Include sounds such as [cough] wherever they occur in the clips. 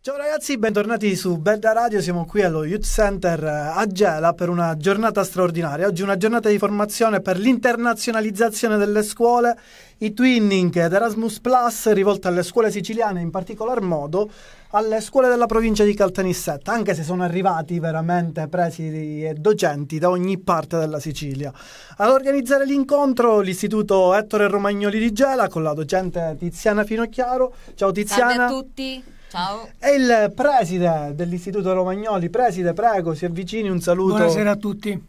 Ciao ragazzi, bentornati su Belda Radio, siamo qui allo Youth Center eh, a Gela per una giornata straordinaria. Oggi una giornata di formazione per l'internazionalizzazione delle scuole, i twinning ed Erasmus Plus rivolta alle scuole siciliane, in particolar modo alle scuole della provincia di Caltanissetta, anche se sono arrivati veramente presidi e docenti da ogni parte della Sicilia. Ad organizzare l'incontro l'Istituto Ettore Romagnoli di Gela con la docente Tiziana Finocchiaro. Ciao Tiziana. Ciao a tutti. Ciao. È il preside dell'Istituto Romagnoli. Preside, prego, si avvicini, un saluto. Buonasera a tutti.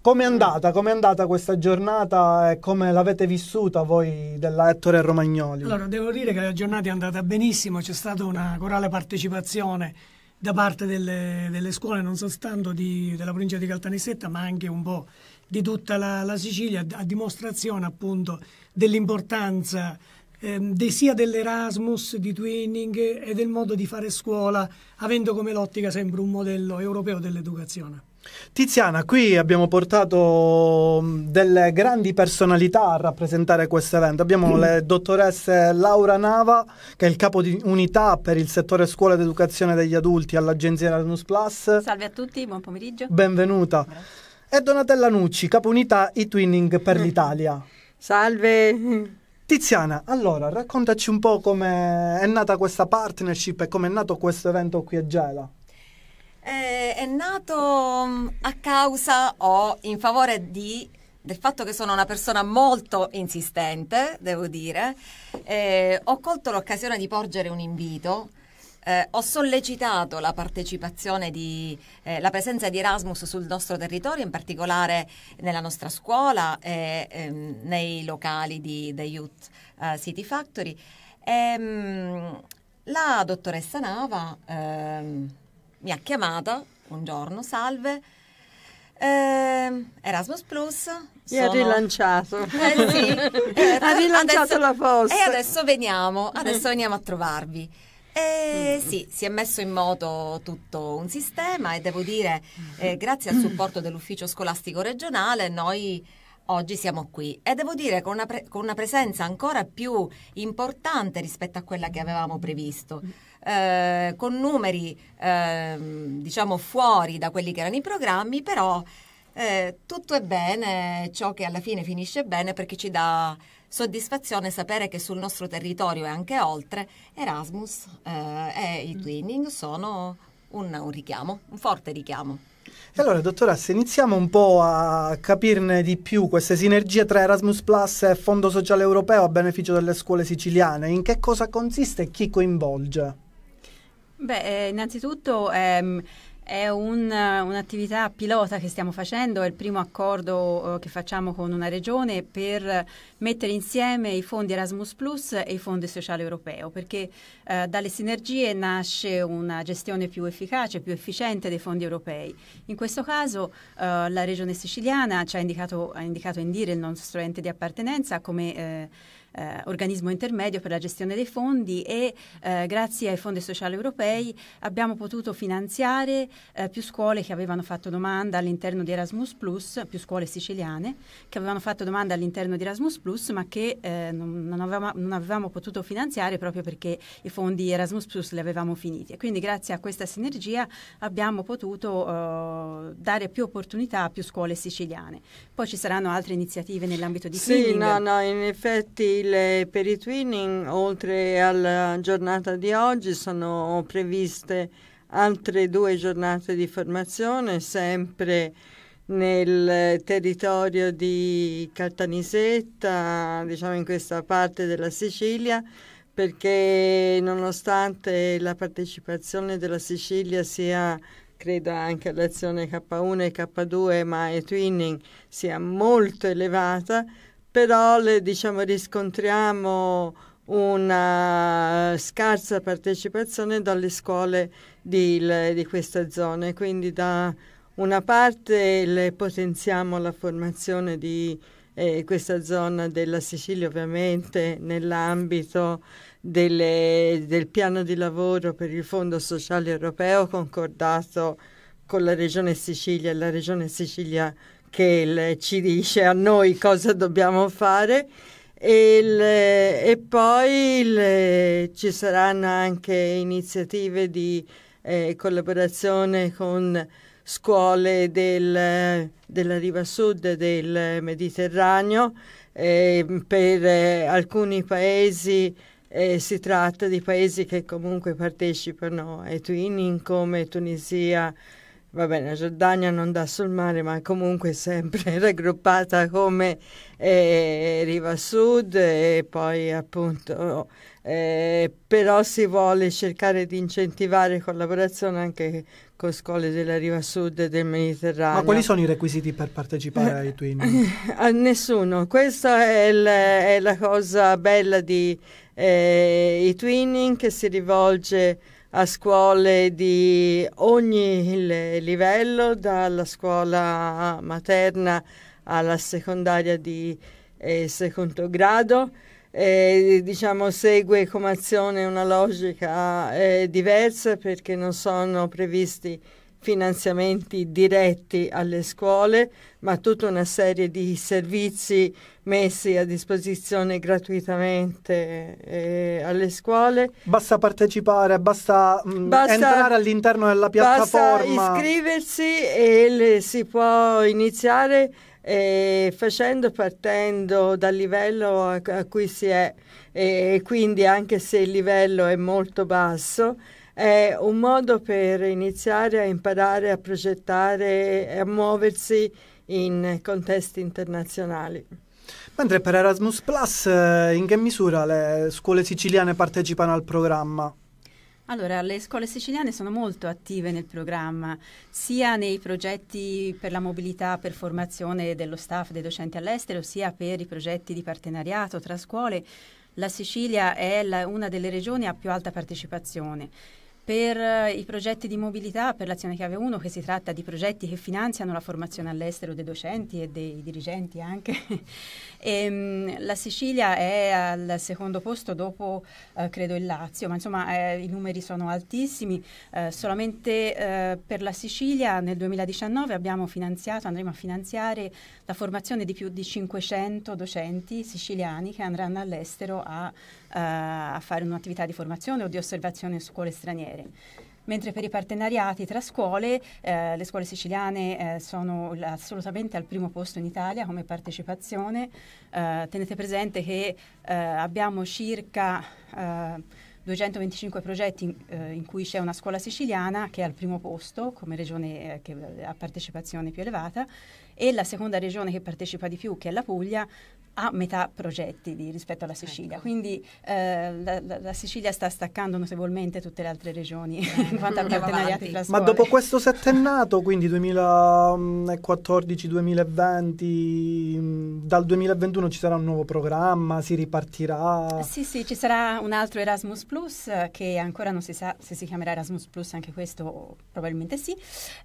Com'è andata? Com'è andata questa giornata e come l'avete vissuta voi della Ettore Romagnoli? Allora, devo dire che la giornata è andata benissimo, c'è stata una corale partecipazione da parte delle, delle scuole, non soltanto di, della provincia di Caltanissetta, ma anche un po' di tutta la, la Sicilia, a dimostrazione appunto dell'importanza ehm, sia dell'Erasmus, di Twinning e del modo di fare scuola, avendo come l'ottica sempre un modello europeo dell'educazione. Tiziana, qui abbiamo portato mm, delle grandi personalità a rappresentare questo evento. Abbiamo mm. [clears throat] le dottoresse Laura Nava, che è il capo di unità per il settore scuola ed educazione degli adulti all'agenzia Erasmus Plus. Salve a tutti, buon pomeriggio. Benvenuta. Grazie. E Donatella Nucci, capo unità e-twinning per mm. [clears throat] l'Italia. Salve. Tiziana, allora raccontaci un po' come è nata questa partnership e come è nato questo evento qui a Gela. Eh, è nato mm, a causa o in favore di, del fatto che sono una persona molto insistente, devo dire. Eh, ho colto l'occasione di porgere un invito eh, ho sollecitato la partecipazione di eh, la presenza di Erasmus sul nostro territorio, in particolare nella nostra scuola e ehm, nei locali di The Youth uh, City Factory. Ehm, la dottoressa Nava ehm, mi ha chiamata un giorno, salve. Ehm, Erasmus Plus gli sono... ha rilanciato eh, sì. [laughs] Eh, ha rilanciato adesso... la posta e adesso veniamo adesso mm-hmm. veniamo a trovarvi eh, sì, si è messo in moto tutto un sistema e devo dire, eh, grazie al supporto dell'ufficio scolastico regionale, noi oggi siamo qui e devo dire con una, pre- con una presenza ancora più importante rispetto a quella che avevamo previsto. Eh, con numeri ehm, diciamo fuori da quelli che erano i programmi, però eh, tutto è bene, ciò che alla fine finisce bene perché ci dà soddisfazione sapere che sul nostro territorio e anche oltre Erasmus eh, e i mm. twinning sono un, un richiamo, un forte richiamo. E allora, dottoressa, iniziamo un po' a capirne di più queste sinergie tra Erasmus Plus e Fondo Sociale Europeo a beneficio delle scuole siciliane. In che cosa consiste e chi coinvolge? Beh, eh, innanzitutto ehm, è un, un'attività pilota che stiamo facendo, è il primo accordo eh, che facciamo con una regione per mettere insieme i fondi Erasmus Plus e i fondi sociali europeo, perché eh, dalle sinergie nasce una gestione più efficace, più efficiente dei fondi europei. In questo caso eh, la regione siciliana ci ha indicato, ha indicato Indire, il nostro ente di appartenenza, come eh, eh, organismo intermedio per la gestione dei fondi e eh, grazie ai fondi sociali europei abbiamo potuto finanziare eh, più scuole che avevano fatto domanda all'interno di Erasmus Plus, più scuole siciliane che avevano fatto domanda all'interno di Erasmus Plus ma che eh, non, non, avevamo, non, avevamo, potuto finanziare proprio perché i fondi Erasmus Plus li avevamo finiti. quindi grazie a questa sinergia abbiamo potuto eh, dare più opportunità a più scuole siciliane. Poi ci saranno altre iniziative nell'ambito di sì, Sì, no, no, in effetti aprile per i twinning, oltre alla giornata di oggi, sono previste altre due giornate di formazione, sempre nel territorio di Caltanisetta, diciamo in questa parte della Sicilia, perché nonostante la partecipazione della Sicilia sia credo anche all'azione K1 e K2, ma e twinning sia molto elevata, però le, diciamo, riscontriamo una scarsa partecipazione dalle scuole di, di questa zona. Quindi da una parte le potenziamo la formazione di eh, questa zona della Sicilia ovviamente nell'ambito delle, del piano di lavoro per il Fondo Sociale Europeo concordato con la Regione Sicilia e la Regione Sicilia che il, ci dice a noi cosa dobbiamo fare e, il, e poi il, ci saranno anche iniziative di eh, collaborazione con scuole del, della riva sud del Mediterraneo. Eh, per eh, alcuni paesi eh, si tratta di paesi che comunque partecipano ai twinning come Tunisia, va bene, Giordania non dà sul mare, ma comunque sempre [laughs] raggruppata come eh, riva sud e poi appunto eh, però si vuole cercare di incentivare collaborazione anche con scuole della riva sud del Mediterraneo. Ma quali sono i requisiti per partecipare ai [laughs] Twin? nessuno, questa è, l- è, la cosa bella di eh, i Twinning che si rivolge a scuole di ogni livello, dalla scuola materna alla secondaria di eh, secondo grado. Eh, diciamo, segue come azione una logica eh, diversa perché non sono previsti finanziamenti diretti alle scuole, ma tutta una serie di servizi messi a disposizione gratuitamente eh, alle scuole. Basta partecipare, basta, mh, mm, basta entrare all'interno della piattaforma. Basta iscriversi e le, si può iniziare eh, facendo partendo dal livello a, a cui si è eh, e eh, quindi anche se il livello è molto basso è un modo per iniziare a imparare a progettare e a muoversi in contesti internazionali. Mentre per Erasmus Plus, eh, in che misura le scuole siciliane partecipano al programma? Allora, le scuole siciliane sono molto attive nel programma, sia nei progetti per la mobilità, per formazione dello staff dei docenti all'estero, sia per i progetti di partenariato tra scuole. La Sicilia è la, una delle regioni a più alta partecipazione per eh, i progetti di mobilità per l'azione chiave 1 che si tratta di progetti che finanziano la formazione all'estero dei docenti e dei dirigenti anche [laughs] e, ehm, la Sicilia è al secondo posto dopo eh, credo il Lazio ma insomma eh, i numeri sono altissimi eh, solamente eh, per la Sicilia nel 2019 abbiamo finanziato andremo a finanziare la formazione di più di 500 docenti siciliani che andranno all'estero a, eh, a fare un'attività di formazione o di osservazione in scuole straniere dicembre. Mentre per i partenariati tra scuole, eh, le scuole siciliane eh, sono assolutamente al primo posto in Italia come partecipazione. Eh, tenete presente che eh, abbiamo circa eh, 225 progetti in, eh, in, cui c'è una scuola siciliana che è al primo posto come regione eh, che ha partecipazione più elevata e la seconda regione che partecipa di più, che è la Puglia, ha metà progetti di, rispetto alla Sicilia. Ecco. Quindi eh, la, la, la, Sicilia sta staccando notevolmente tutte le altre regioni eh, [laughs] in quanto a partenariati tra scuole. Ma dopo questo settennato, quindi 2014-2020, mm, mm, dal 2021 ci sarà un nuovo programma, si ripartirà? Sì, sì, ci sarà un altro Erasmus Plus Plus, eh, che ancora non si sa se si chiamerà Erasmus Plus, anche questo probabilmente sì.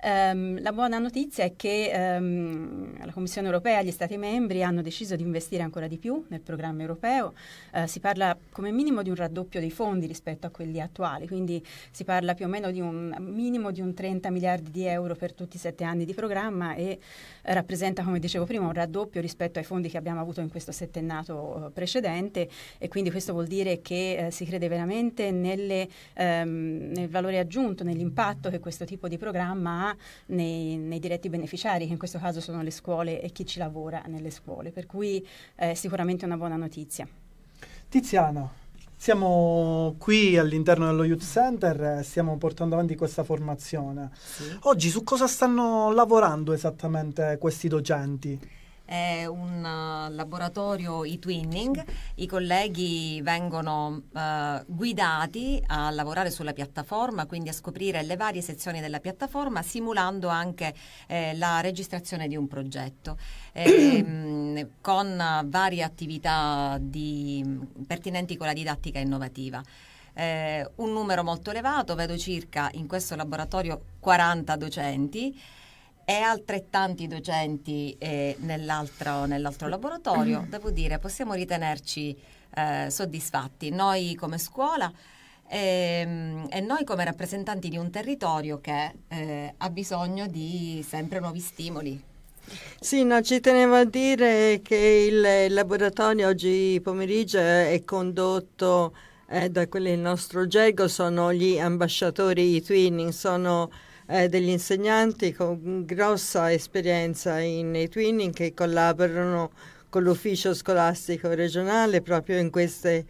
Um, la buona notizia è che um, la Commissione europea e gli Stati membri hanno deciso di investire ancora di più nel programma europeo. Uh, si parla come minimo di un raddoppio dei fondi rispetto a quelli attuali, quindi si parla più o meno di un minimo di un 30 miliardi di euro per tutti i sette anni di programma e eh, rappresenta, come dicevo prima, un raddoppio rispetto ai fondi che abbiamo avuto in questo settennato precedente e quindi questo vuol dire che eh, si crede veramente sicuramente nelle, ehm, nel valore aggiunto, nell'impatto che questo tipo di programma ha nei, nei, diretti beneficiari, che in questo caso sono le scuole e chi ci lavora nelle scuole, per cui è eh, sicuramente una buona notizia. Tiziano, siamo qui all'interno dello Youth Center e eh, stiamo portando avanti questa formazione. Sì. Oggi su cosa stanno lavorando esattamente questi docenti? è un eh, laboratorio e-twinning, i colleghi vengono uh, guidati a lavorare sulla piattaforma, quindi a scoprire le varie sezioni della piattaforma, simulando anche eh, la registrazione di un progetto, [clears throat] eh, con varie attività di, mm, pertinenti con la didattica innovativa. Eh, un numero molto elevato, vedo circa in questo laboratorio 40 docenti e altrettanti docenti eh, nell'altro, nell'altro, laboratorio, mm. devo dire, possiamo ritenerci eh, soddisfatti, noi come scuola e, ehm, e, noi come rappresentanti di un territorio che eh, ha bisogno di sempre nuovi stimoli. Sì, no, ci tenevo a dire che il laboratorio oggi pomeriggio è condotto eh, da quelli del nostro gergo, sono gli ambasciatori i twinning, sono eh, degli insegnanti con grossa esperienza in twinning che collaborano con l'ufficio scolastico regionale proprio in queste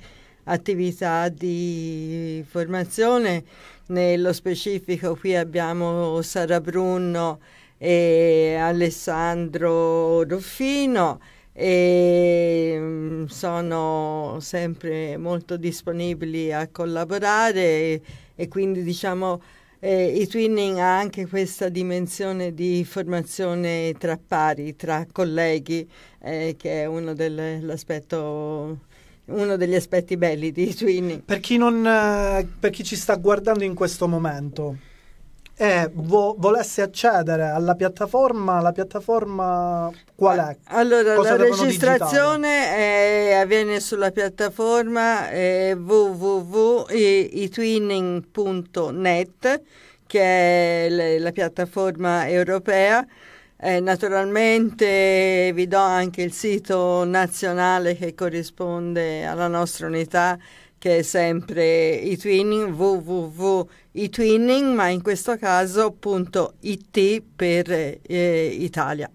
attività di formazione. Nello specifico qui abbiamo Sara Brunno e Alessandro Ruffino e mm, sono sempre molto disponibili a collaborare e, e quindi diciamo eh, il twinning ha anche questa dimensione di formazione tra pari, tra colleghi, eh, che è uno, uno degli aspetti belli di twinning. Per chi, non, eh, per chi ci sta guardando in questo momento, e vo- volesse accedere alla piattaforma, la piattaforma qual è? Allora, Cosa la registrazione è, avviene sulla piattaforma eh, www.itwinning.net, che è le, la piattaforma europea. Eh, naturalmente vi do anche il sito nazionale che corrisponde alla nostra unità che è sempre i twinning www.itwinning ma in questo caso.it per eh, Italia.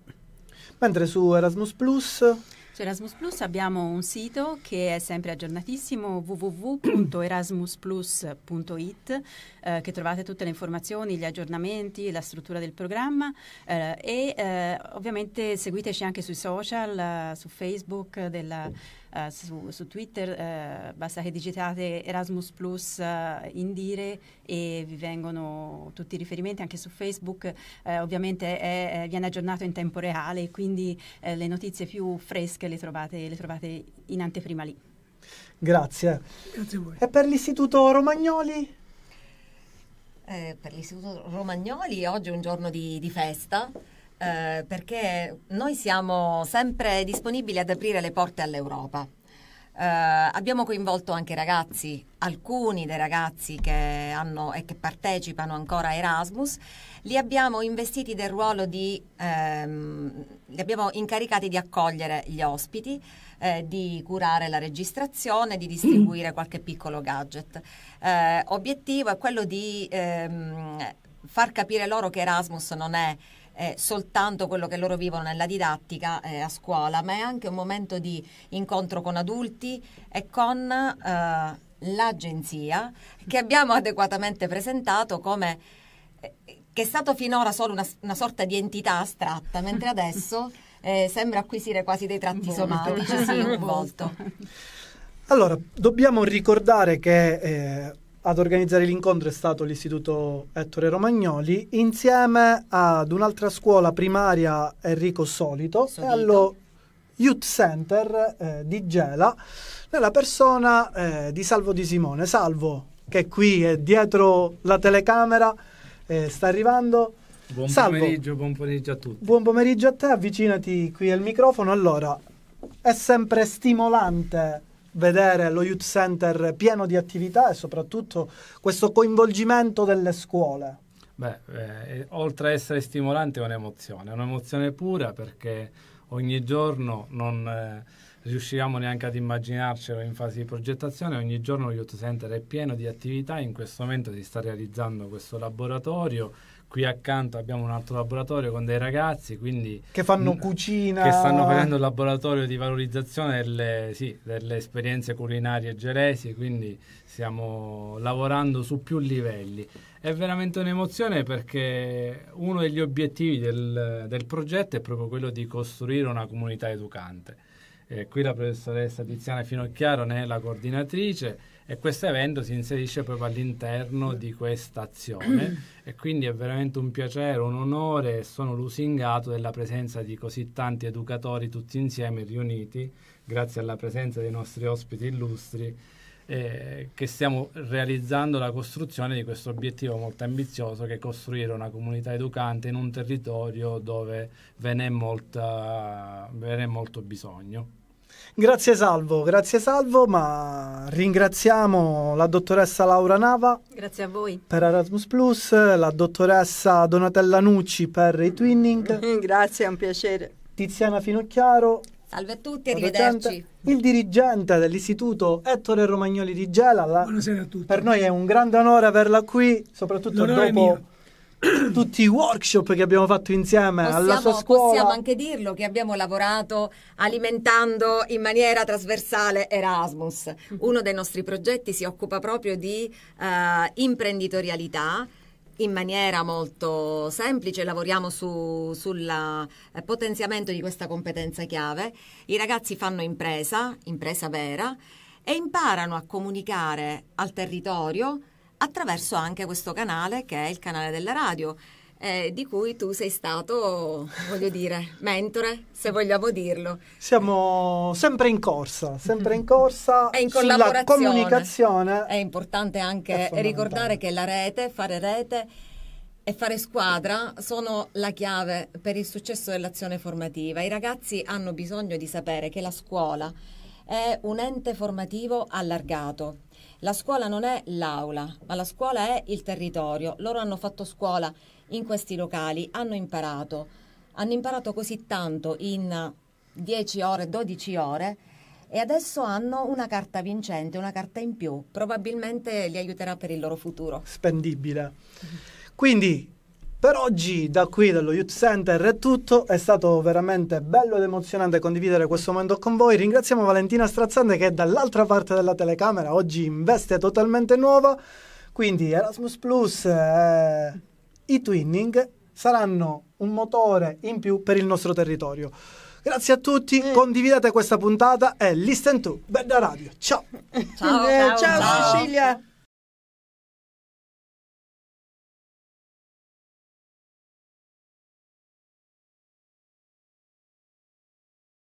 Mentre su Erasmus Plus su Erasmus Plus abbiamo un sito che è sempre aggiornatissimo www.erasmusplus.it eh, che trovate tutte le informazioni, gli aggiornamenti, la struttura del programma eh, e eh, ovviamente seguiteci anche sui social, eh, su Facebook della eh, su, su, Twitter, eh, basta che digitate Erasmus Plus eh, dire e vi vengono tutti i riferimenti anche su Facebook, eh, ovviamente è, eh, viene aggiornato in tempo reale, quindi le notizie più fresche le trovate, le trovate in anteprima lì. Grazie. Grazie a voi. E per l'Istituto Romagnoli? Eh, per l'Istituto Romagnoli oggi è un giorno di, di festa eh, perché noi siamo sempre disponibili ad aprire le porte all'Europa. Eh, abbiamo coinvolto anche ragazzi, alcuni dei ragazzi che hanno e che partecipano ancora a Erasmus, li abbiamo investiti del ruolo di, ehm, li abbiamo incaricati di accogliere gli ospiti, eh, di curare la registrazione, di distribuire qualche piccolo gadget. Eh, obiettivo è quello di ehm, far capire loro che Erasmus non è eh, soltanto quello che loro vivono nella didattica eh, a scuola, ma è anche un momento di incontro con adulti e con eh, l'agenzia che abbiamo adeguatamente presentato come eh, che è stato finora solo una, una sorta di entità astratta, mentre [laughs] adesso eh, sembra acquisire quasi dei tratti volto. somatici, sì, un [laughs] volto. Allora, dobbiamo ricordare che eh, ad organizzare l'incontro è stato l'Istituto Ettore Romagnoli insieme ad un'altra scuola primaria Enrico Solito, Solito. e allo Youth Center eh, di Gela nella persona eh, di Salvo Di Simone. Salvo che è qui è dietro la telecamera, eh, sta arrivando. Buon Salvo, pomeriggio, buon pomeriggio a tutti. Buon pomeriggio a te, avvicinati qui al microfono. Allora, è sempre stimolante vedere lo Youth Center pieno di attività e soprattutto questo coinvolgimento delle scuole. Beh, eh, oltre a essere stimolante è un'emozione, è un'emozione pura perché ogni giorno non... Eh, riuscivamo neanche ad immaginarcelo in fase di progettazione. Ogni giorno l'Youth Center è pieno di attività, in questo momento si sta realizzando questo laboratorio. Qui accanto abbiamo un altro laboratorio con dei ragazzi che fanno cucina. Che stanno facendo il laboratorio di valorizzazione delle, sì, delle esperienze culinarie gelesi, quindi stiamo lavorando su più livelli. È veramente un'emozione perché uno degli obiettivi del, del progetto è proprio quello di costruire una comunità educante eh, qui la professoressa Tiziana Finocchiaro ne è la coordinatrice e questo evento si inserisce proprio all'interno di questa azione [clears throat] e quindi è veramente un piacere, un onore e sono lusingato della presenza di così tanti educatori tutti insieme riuniti grazie alla presenza dei nostri ospiti illustri eh, che stiamo realizzando la costruzione di questo obiettivo molto ambizioso che è costruire una comunità educante in un territorio dove ve n'è, molta, ve n'è molto bisogno. Grazie Salvo, grazie Salvo, ma ringraziamo la dottoressa Laura Nava. Grazie a voi. Per Erasmus Plus, la dottoressa Donatella Nucci per i Twinning. [laughs] grazie, è un piacere. Tiziana Finocchiaro. Salve a tutti, arrivederci. Il dirigente dell'istituto Ettore Romagnoli di Gela. La... Buonasera a tutti. Per noi è un grande onore averla qui, soprattutto L'onore dopo [clears throat] tutti i workshop che abbiamo fatto insieme possiamo, alla sua scuola. Possiamo anche dirlo che abbiamo lavorato alimentando in maniera trasversale Erasmus. Mm-hmm. Uno dei nostri progetti si occupa proprio di eh, imprenditorialità in maniera molto semplice, lavoriamo sul eh, potenziamento di questa competenza chiave. I ragazzi fanno impresa, impresa vera, e imparano a comunicare al territorio attraverso anche questo canale che è il canale della radio. Eh, di cui tu sei stato, voglio dire, mentore, se vogliamo dirlo. Siamo sempre in corsa, sempre in corsa e in sulla comunicazione. È importante anche è ricordare che la rete, fare rete e fare squadra sono la chiave per il successo dell'azione formativa. I ragazzi hanno bisogno di sapere che la scuola è un ente formativo allargato la scuola non è l'aula, ma la scuola è il territorio. Loro hanno fatto scuola in questi locali, hanno imparato, hanno imparato così tanto in 10 ore, 12 ore e adesso hanno una carta vincente, una carta in più, probabilmente li aiuterà per il loro futuro. Spendibile. Quindi per oggi da qui dallo Youth Center è tutto, è stato veramente bello ed emozionante condividere questo momento con voi, ringraziamo Valentina Strazzante che è dall'altra parte della telecamera, oggi in veste totalmente nuova, quindi Erasmus Plus e eh, i Twinning saranno un motore in più per il nostro territorio. Grazie a tutti, mm. condividete questa puntata e listen to Bella Radio. [laughs] Ciao! Ciao, eh, ciao, ciao, ciao. Cecilia!